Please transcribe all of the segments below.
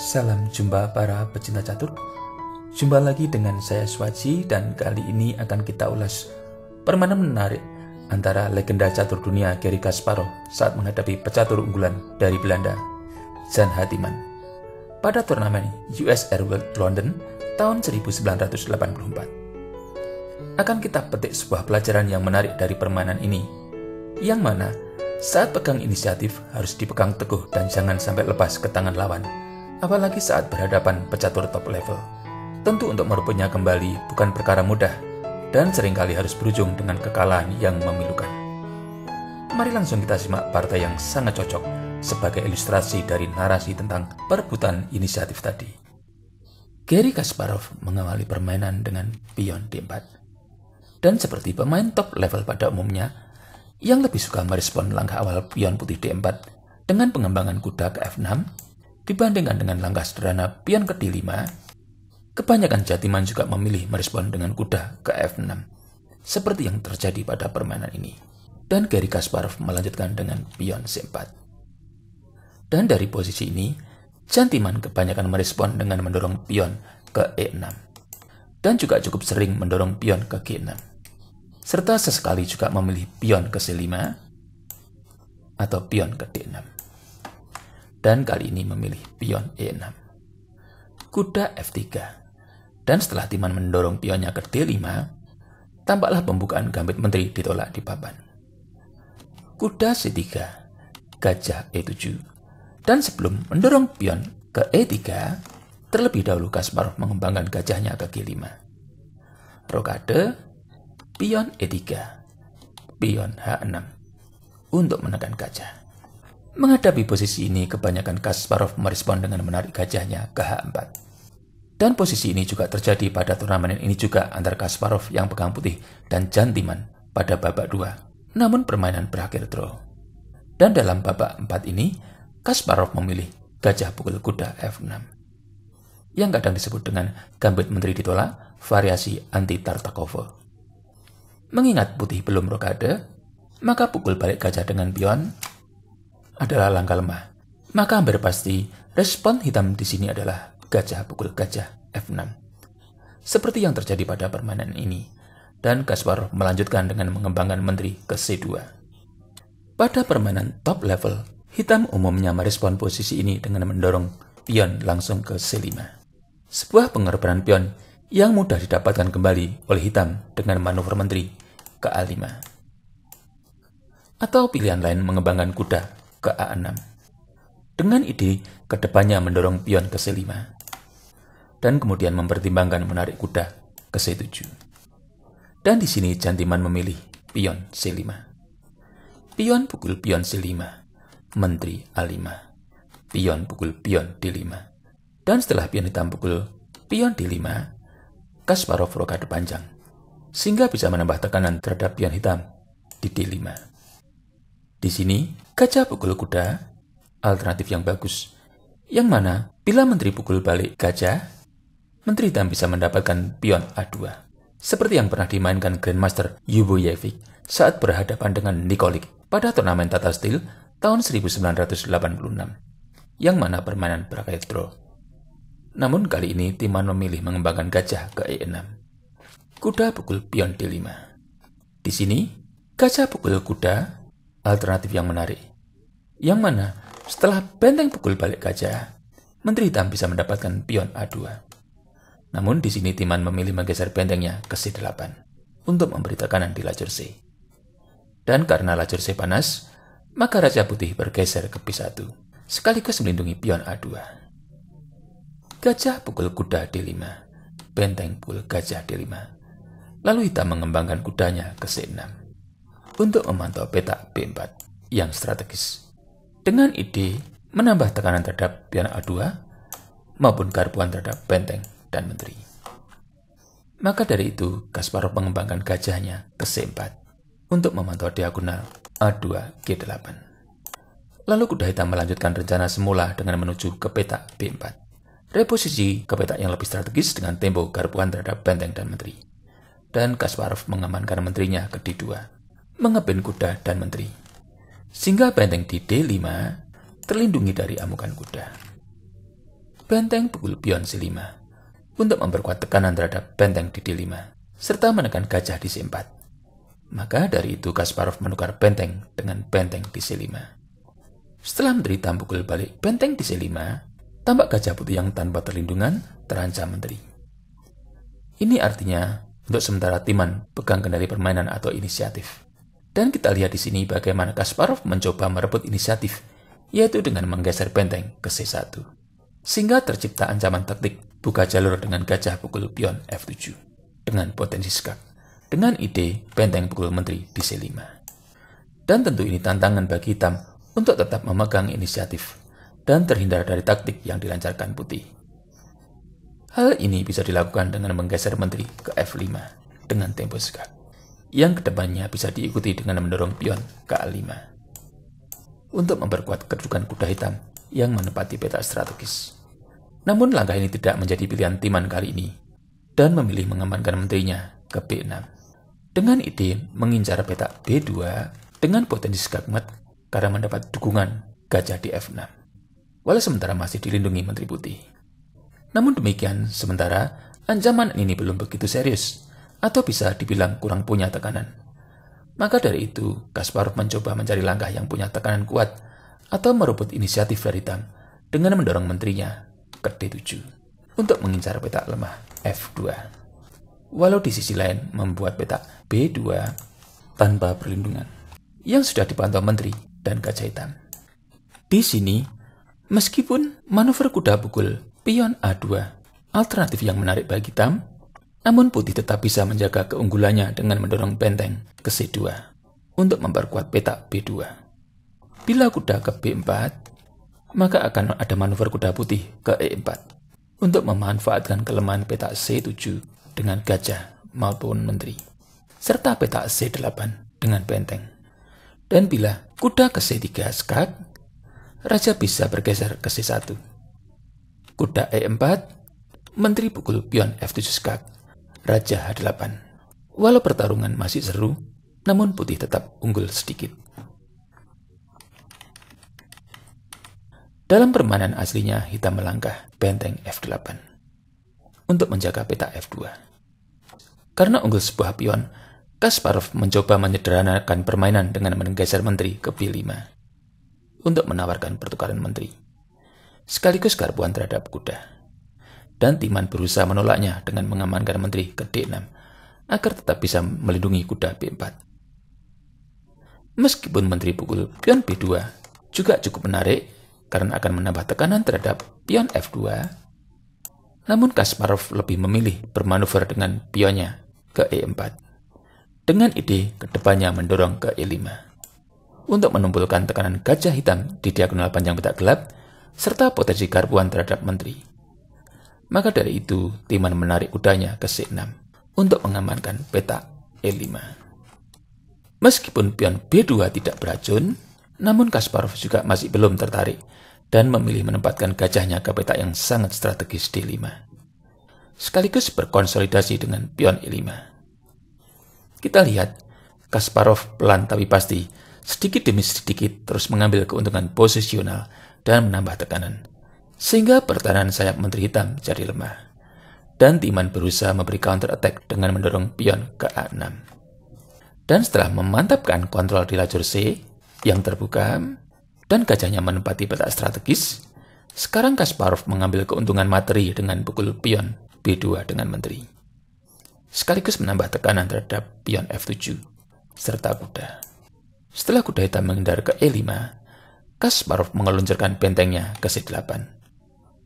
Salam jumpa para pecinta catur. Jumpa lagi dengan saya Swaji dan kali ini akan kita ulas permainan menarik antara legenda catur dunia Gary Kasparov saat menghadapi pecatur unggulan dari Belanda, Jan Hatiman. Pada turnamen U.S. Air World London tahun 1984. Akan kita petik sebuah pelajaran yang menarik dari permainan ini, yang mana saat pegang inisiatif harus dipegang teguh dan jangan sampai lepas ke tangan lawan apalagi saat berhadapan pecatur top level. Tentu untuk merebutnya kembali bukan perkara mudah, dan seringkali harus berujung dengan kekalahan yang memilukan. Mari langsung kita simak partai yang sangat cocok sebagai ilustrasi dari narasi tentang perebutan inisiatif tadi. Gary Kasparov mengawali permainan dengan pion D4. Dan seperti pemain top level pada umumnya, yang lebih suka merespon langkah awal pion putih D4 dengan pengembangan kuda ke F6 Dibandingkan dengan langkah sederhana pion ke D5, kebanyakan jatiman juga memilih merespon dengan kuda ke F6, seperti yang terjadi pada permainan ini. Dan Gary Kasparov melanjutkan dengan pion C4. Dan dari posisi ini, jantiman kebanyakan merespon dengan mendorong pion ke E6, dan juga cukup sering mendorong pion ke G6, serta sesekali juga memilih pion ke C5 atau pion ke D6 dan kali ini memilih pion E6. Kuda F3. Dan setelah Timan mendorong pionnya ke D5, tampaklah pembukaan gambit menteri ditolak di papan. Kuda C3, gajah E7. Dan sebelum mendorong pion ke E3, terlebih dahulu Kasparov mengembangkan gajahnya ke G5. Rokade, pion E3, pion H6 untuk menekan gajah. Menghadapi posisi ini, kebanyakan Kasparov merespon dengan menarik gajahnya ke H4. Dan posisi ini juga terjadi pada turnamen ini juga antara Kasparov yang pegang putih dan Jantiman pada babak 2. Namun permainan berakhir draw. Dan dalam babak 4 ini, Kasparov memilih gajah pukul kuda F6. Yang kadang disebut dengan gambit menteri ditolak, variasi anti Tartakovo. Mengingat putih belum rokade, maka pukul balik gajah dengan pion adalah langkah lemah. Maka hampir pasti respon hitam di sini adalah gajah pukul gajah F6. Seperti yang terjadi pada permainan ini. Dan Kasparov melanjutkan dengan mengembangkan menteri ke C2. Pada permainan top level, hitam umumnya merespon posisi ini dengan mendorong pion langsung ke C5. Sebuah pengorbanan pion yang mudah didapatkan kembali oleh hitam dengan manuver menteri ke A5. Atau pilihan lain mengembangkan kuda ke A6. Dengan ide kedepannya mendorong pion ke C5 dan kemudian mempertimbangkan menarik kuda ke C7. Dan di sini Jantiman memilih pion C5. Pion pukul pion C5, menteri A5. Pion pukul pion D5. Dan setelah pion hitam pukul pion D5, Kasparov rokade panjang, sehingga bisa menambah tekanan terhadap pion hitam di D5. Di sini, gajah pukul kuda, alternatif yang bagus. Yang mana, bila menteri pukul balik gajah, menteri tak bisa mendapatkan pion A2. Seperti yang pernah dimainkan Grandmaster Yevik saat berhadapan dengan Nikolik pada turnamen Tata Steel tahun 1986, yang mana permainan berakhir draw. Namun kali ini Timan memilih mengembangkan gajah ke E6. Kuda pukul pion D5. Di sini, gajah pukul kuda alternatif yang menarik. Yang mana setelah benteng pukul balik gajah, Menteri Hitam bisa mendapatkan pion A2. Namun di sini Timan memilih menggeser bentengnya ke C8 untuk memberi tekanan di lajur C. Dan karena lajur C panas, maka Raja Putih bergeser ke B1 sekaligus melindungi pion A2. Gajah pukul kuda D5, benteng pukul gajah D5. Lalu Hitam mengembangkan kudanya ke C6 untuk memantau peta B4 yang strategis. Dengan ide menambah tekanan terhadap pion A2 maupun garpuan terhadap benteng dan menteri. Maka dari itu, Kasparov mengembangkan gajahnya ke C4 untuk memantau diagonal A2G8. Lalu kuda hitam melanjutkan rencana semula dengan menuju ke peta B4. Reposisi ke peta yang lebih strategis dengan tembok garpuan terhadap benteng dan menteri. Dan Kasparov mengamankan menterinya ke D2 mengepen kuda dan menteri. Sehingga benteng di D5 terlindungi dari amukan kuda. Benteng pukul pion C5 untuk memperkuat tekanan terhadap benteng di D5 serta menekan gajah di C4. Maka dari itu Kasparov menukar benteng dengan benteng di C5. Setelah menteri tampukul balik benteng di C5, tampak gajah putih yang tanpa terlindungan terancam menteri. Ini artinya untuk sementara Timan pegang kendali permainan atau inisiatif. Dan kita lihat di sini bagaimana Kasparov mencoba merebut inisiatif, yaitu dengan menggeser benteng ke C1. Sehingga tercipta ancaman taktik buka jalur dengan gajah pukul pion F7 dengan potensi skak dengan ide benteng pukul menteri di C5. Dan tentu ini tantangan bagi hitam untuk tetap memegang inisiatif dan terhindar dari taktik yang dilancarkan putih. Hal ini bisa dilakukan dengan menggeser menteri ke F5 dengan tempo skak yang kedepannya bisa diikuti dengan mendorong pion ke-5 a untuk memperkuat kedudukan kuda hitam yang menempati peta strategis. Namun langkah ini tidak menjadi pilihan Timan kali ini dan memilih mengamankan menterinya ke B6 dengan ide mengincar peta B2 dengan potensi skakmat karena mendapat dukungan gajah di F6 walau sementara masih dilindungi Menteri Putih. Namun demikian, sementara ancaman ini belum begitu serius atau bisa dibilang kurang punya tekanan. Maka dari itu, Kasparov mencoba mencari langkah yang punya tekanan kuat atau merebut inisiatif dari Tang dengan mendorong menterinya ke D7 untuk mengincar petak lemah F2. Walau di sisi lain membuat petak B2 tanpa perlindungan yang sudah dipantau menteri dan hitam. Di sini, meskipun manuver kuda pukul pion A2 alternatif yang menarik bagi Tam, namun putih tetap bisa menjaga keunggulannya dengan mendorong benteng ke C2 untuk memperkuat peta B2. Bila kuda ke B4, maka akan ada manuver kuda putih ke E4 untuk memanfaatkan kelemahan peta C7 dengan gajah maupun menteri, serta peta C8 dengan benteng. Dan bila kuda ke C3 skak, raja bisa bergeser ke C1. Kuda E4, menteri pukul pion F7 skak Raja H8. Walau pertarungan masih seru, namun putih tetap unggul sedikit. Dalam permainan aslinya, hitam melangkah benteng F8 untuk menjaga peta F2. Karena unggul sebuah pion, Kasparov mencoba menyederhanakan permainan dengan menggeser menteri ke B5 untuk menawarkan pertukaran menteri, sekaligus garpuan terhadap kuda dan Timan berusaha menolaknya dengan mengamankan menteri ke D6 agar tetap bisa melindungi kuda B4. Meskipun menteri pukul pion B2 juga cukup menarik karena akan menambah tekanan terhadap pion F2, namun Kasparov lebih memilih bermanuver dengan pionnya ke E4 dengan ide kedepannya mendorong ke E5 untuk menumpulkan tekanan gajah hitam di diagonal panjang petak gelap serta potensi garpuan terhadap menteri. Maka dari itu, Timan menarik kudanya ke C6 untuk mengamankan peta E5. Meskipun pion B2 tidak beracun, namun Kasparov juga masih belum tertarik dan memilih menempatkan gajahnya ke peta yang sangat strategis D5. Sekaligus berkonsolidasi dengan pion E5. Kita lihat, Kasparov pelan tapi pasti, sedikit demi sedikit terus mengambil keuntungan posisional dan menambah tekanan sehingga pertahanan sayap Menteri Hitam jadi lemah. Dan Timan berusaha memberi counter attack dengan mendorong pion ke A6. Dan setelah memantapkan kontrol di lajur C yang terbuka dan gajahnya menempati peta strategis, sekarang Kasparov mengambil keuntungan materi dengan pukul pion B2 dengan Menteri. Sekaligus menambah tekanan terhadap pion F7 serta kuda. Setelah kuda hitam menghindar ke E5, Kasparov mengeluncurkan bentengnya ke C8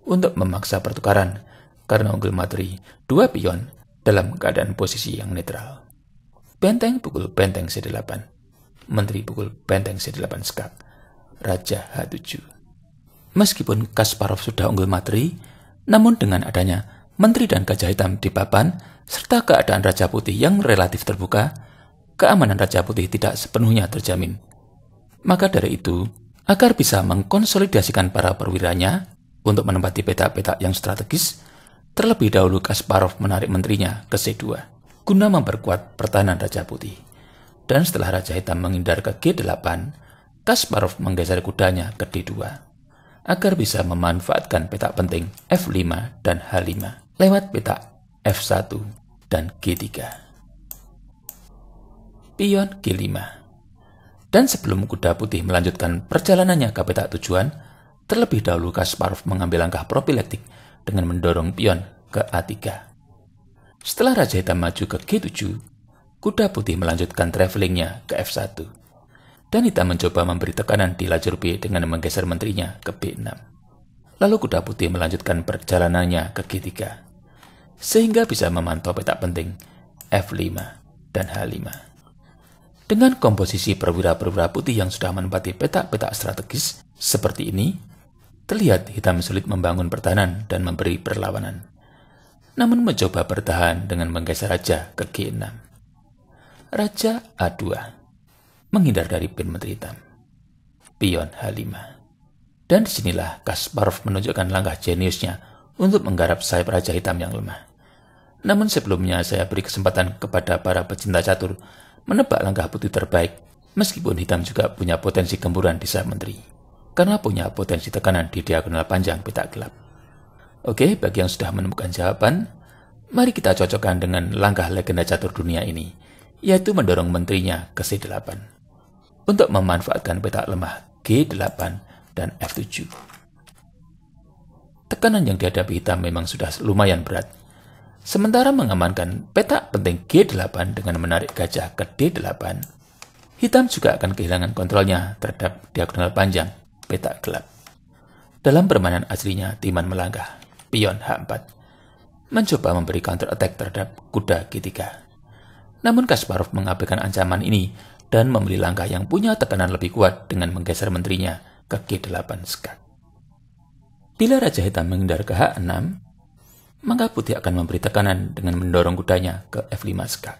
untuk memaksa pertukaran karena unggul materi dua pion dalam keadaan posisi yang netral. Benteng pukul benteng C8. Menteri pukul benteng C8 skak. Raja H7. Meskipun Kasparov sudah unggul materi, namun dengan adanya menteri dan gajah hitam di papan, serta keadaan Raja Putih yang relatif terbuka, keamanan Raja Putih tidak sepenuhnya terjamin. Maka dari itu, agar bisa mengkonsolidasikan para perwiranya, untuk menempati petak-petak yang strategis, terlebih dahulu Kasparov menarik menterinya ke C2 guna memperkuat pertahanan Raja Putih. Dan setelah Raja Hitam menghindar ke G8, Kasparov menggeser kudanya ke D2 agar bisa memanfaatkan petak penting F5 dan H5 lewat petak F1 dan G3. Pion G5 Dan sebelum kuda putih melanjutkan perjalanannya ke petak tujuan, Terlebih dahulu Kasparov mengambil langkah profilaktik dengan mendorong pion ke A3. Setelah Raja Hitam maju ke G7, kuda putih melanjutkan travelingnya ke F1. Dan hitam mencoba memberi tekanan di lajur B dengan menggeser menterinya ke B6. Lalu kuda putih melanjutkan perjalanannya ke G3, sehingga bisa memantau petak penting F5 dan H5. Dengan komposisi perwira-perwira putih yang sudah menempati petak-petak strategis seperti ini, Terlihat hitam sulit membangun pertahanan dan memberi perlawanan. Namun mencoba bertahan dengan menggeser raja ke G6. Raja A2 menghindar dari pin menteri hitam. Pion H5. Dan disinilah Kasparov menunjukkan langkah jeniusnya untuk menggarap sayap raja hitam yang lemah. Namun sebelumnya saya beri kesempatan kepada para pecinta catur menebak langkah putih terbaik meskipun hitam juga punya potensi gemburan di sayap menteri karena punya potensi tekanan di diagonal panjang peta gelap. Oke, bagi yang sudah menemukan jawaban, mari kita cocokkan dengan langkah legenda catur dunia ini, yaitu mendorong menterinya ke C8 untuk memanfaatkan peta lemah G8 dan F7. Tekanan yang dihadapi hitam memang sudah lumayan berat, Sementara mengamankan peta penting G8 dengan menarik gajah ke D8, hitam juga akan kehilangan kontrolnya terhadap diagonal panjang petak gelap. Dalam permainan aslinya, Timan melangkah. Pion H4. Mencoba memberi counter attack terhadap kuda G3. Namun Kasparov mengabaikan ancaman ini dan memilih langkah yang punya tekanan lebih kuat dengan menggeser menterinya ke G8 skak. Bila Raja Hitam menghindar ke H6, maka Putih akan memberi tekanan dengan mendorong kudanya ke F5 skak.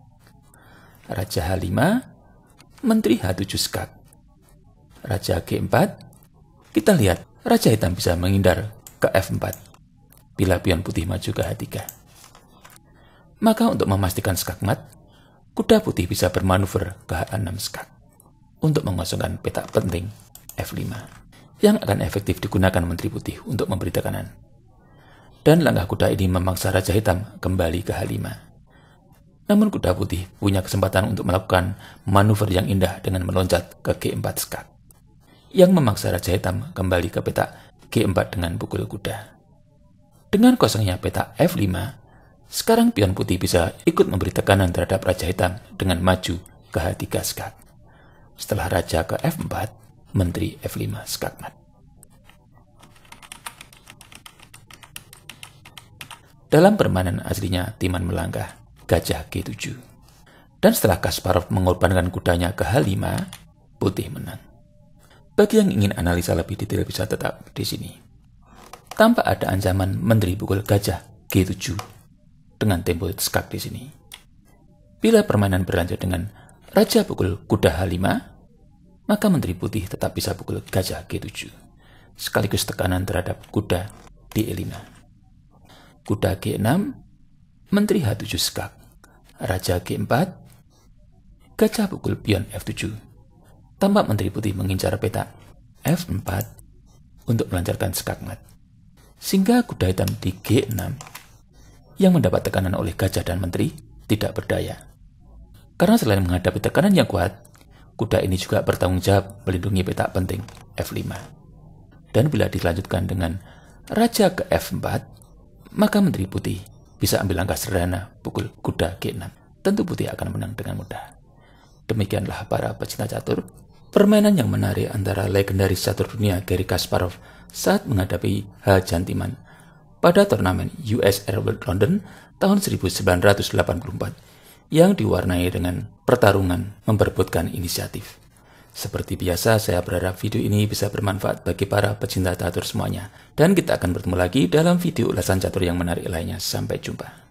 Raja H5, Menteri H7 skak. Raja G4, kita lihat, Raja Hitam bisa menghindar ke F4 bila pion putih maju ke H3. Maka untuk memastikan skakmat, kuda putih bisa bermanuver ke H6 skak untuk mengosongkan petak penting F5 yang akan efektif digunakan Menteri Putih untuk memberi tekanan. Dan langkah kuda ini memangsa Raja Hitam kembali ke H5. Namun kuda putih punya kesempatan untuk melakukan manuver yang indah dengan meloncat ke G4 skak yang memaksa Raja Hitam kembali ke peta G4 dengan pukul kuda. Dengan kosongnya peta F5, sekarang pion putih bisa ikut memberi tekanan terhadap Raja Hitam dengan maju ke H3 skak. Setelah Raja ke F4, Menteri F5 skakmat. Dalam permainan aslinya, Timan melangkah gajah G7. Dan setelah Kasparov mengorbankan kudanya ke H5, putih menang. Bagi yang ingin analisa lebih detail bisa tetap di sini. Tanpa ada ancaman menteri pukul gajah G7 dengan tempo skak di sini. Bila permainan berlanjut dengan raja pukul kuda H5, maka menteri putih tetap bisa pukul gajah G7, sekaligus tekanan terhadap kuda D5. Kuda G6, menteri H7 skak, raja G4, gajah pukul pion F7, Tampak Menteri Putih mengincar peta F4 untuk melancarkan skakmat, sehingga kuda hitam di G6 yang mendapat tekanan oleh gajah dan menteri tidak berdaya. Karena selain menghadapi tekanan yang kuat, kuda ini juga bertanggung jawab melindungi peta penting F5. Dan bila dilanjutkan dengan raja ke F4, maka Menteri Putih bisa ambil langkah sederhana pukul kuda G6. Tentu Putih akan menang dengan mudah. Demikianlah para pecinta catur, Permainan yang menarik antara legendaris catur dunia Gary Kasparov saat menghadapi H. Jantiman pada turnamen US World London tahun 1984 yang diwarnai dengan pertarungan memperbutkan inisiatif. Seperti biasa, saya berharap video ini bisa bermanfaat bagi para pecinta catur semuanya. Dan kita akan bertemu lagi dalam video ulasan catur yang menarik lainnya. Sampai jumpa.